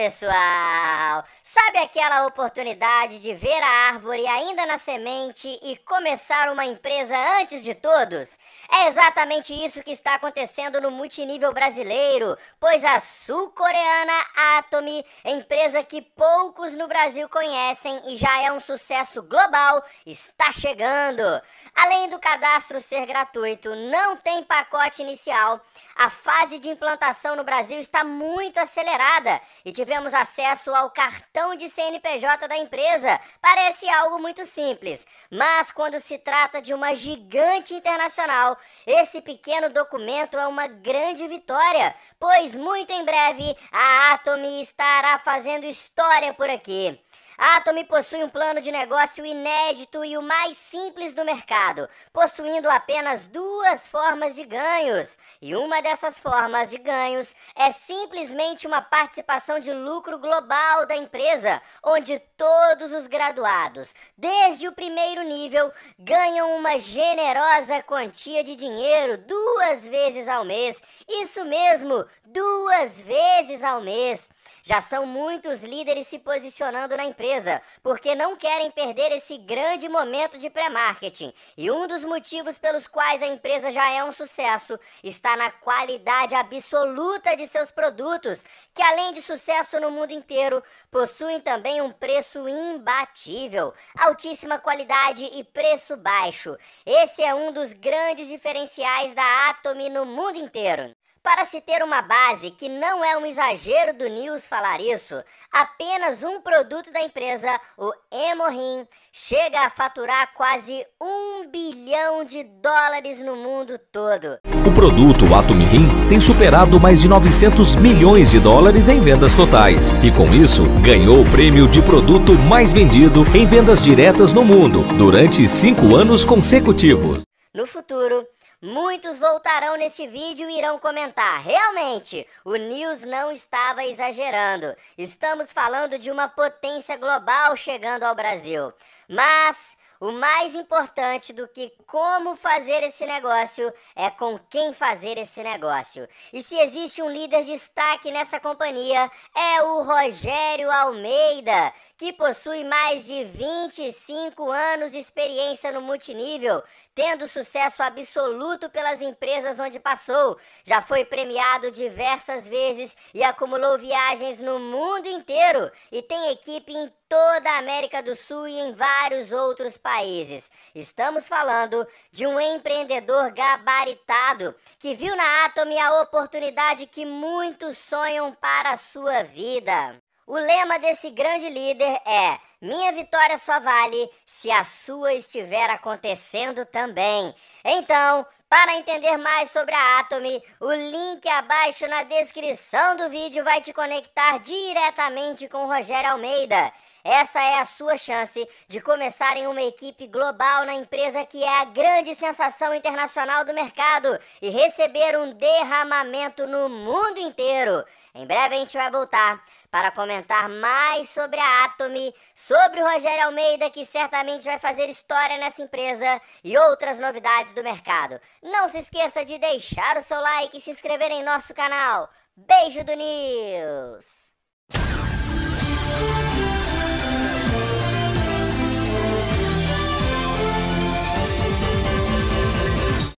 pessoal! Sabe aquela oportunidade de ver a árvore ainda na semente e começar uma empresa antes de todos? É exatamente isso que está acontecendo no multinível brasileiro, pois a sul-coreana Atomy, empresa que poucos no Brasil conhecem e já é um sucesso global, está chegando. Além do cadastro ser gratuito, não tem pacote inicial. A fase de implantação no Brasil está muito acelerada e tivemos acesso ao cartão cartão de CNPJ da empresa parece algo muito simples, mas quando se trata de uma gigante internacional, esse pequeno documento é uma grande vitória, pois muito em breve a Atomy estará fazendo história por aqui. Atomi ah, possui um plano de negócio inédito e o mais simples do mercado, possuindo apenas duas formas de ganhos. E uma dessas formas de ganhos é simplesmente uma participação de lucro global da empresa, onde todos os graduados, desde o primeiro disponível ganham uma generosa quantia de dinheiro duas vezes ao mês. Isso mesmo, duas vezes ao mês. Já são muitos líderes se posicionando na empresa, porque não querem perder esse grande momento de pré-marketing. E um dos motivos pelos quais a empresa já é um sucesso está na qualidade absoluta de seus produtos, que além de sucesso no mundo inteiro, possuem também um preço imbatível, altíssima qualidade e preço baixo. Esse é um dos grandes diferenciais da Atomy no mundo inteiro. Para se ter uma base, que não é um exagero do News falar isso, apenas um produto da empresa, o Emorim, chega a faturar quase um um bilhão de dólares no mundo todo. O produto Atom Rim tem superado mais de 900 milhões de dólares em vendas totais e com isso ganhou o prêmio de produto mais vendido em vendas diretas no mundo durante cinco anos consecutivos. No futuro, Muitos voltarão neste vídeo e irão comentar: realmente, o News não estava exagerando. Estamos falando de uma potência global chegando ao Brasil. Mas o mais importante do que como fazer esse negócio é com quem fazer esse negócio. E se existe um líder de destaque nessa companhia, é o Rogério Almeida, que possui mais de 25 anos de experiência no multinível, tendo sucesso absoluto pelas empresas onde passou. Já foi premiado diversas vezes e acumulou viagens no mundo inteiro e tem equipe em toda a América do Sul e em vários outros países. Estamos falando de um empreendedor gabaritado que viu na Atom a oportunidade que muitos sonham para a sua vida. O lema desse grande líder é: Minha vitória só vale se a sua estiver acontecendo também. Então, para entender mais sobre a Atomy, o link abaixo na descrição do vídeo vai te conectar diretamente com o Rogério Almeida. Essa é a sua chance de começar em uma equipe global na empresa que é a grande sensação internacional do mercado e receber um derramamento no mundo inteiro. Em breve a gente vai voltar para comentar mais sobre a Atomy, sobre o Rogério Almeida, que certamente vai fazer história nessa empresa, e outras novidades do mercado. Não se esqueça de deixar o seu like e se inscrever em nosso canal. Beijo do News!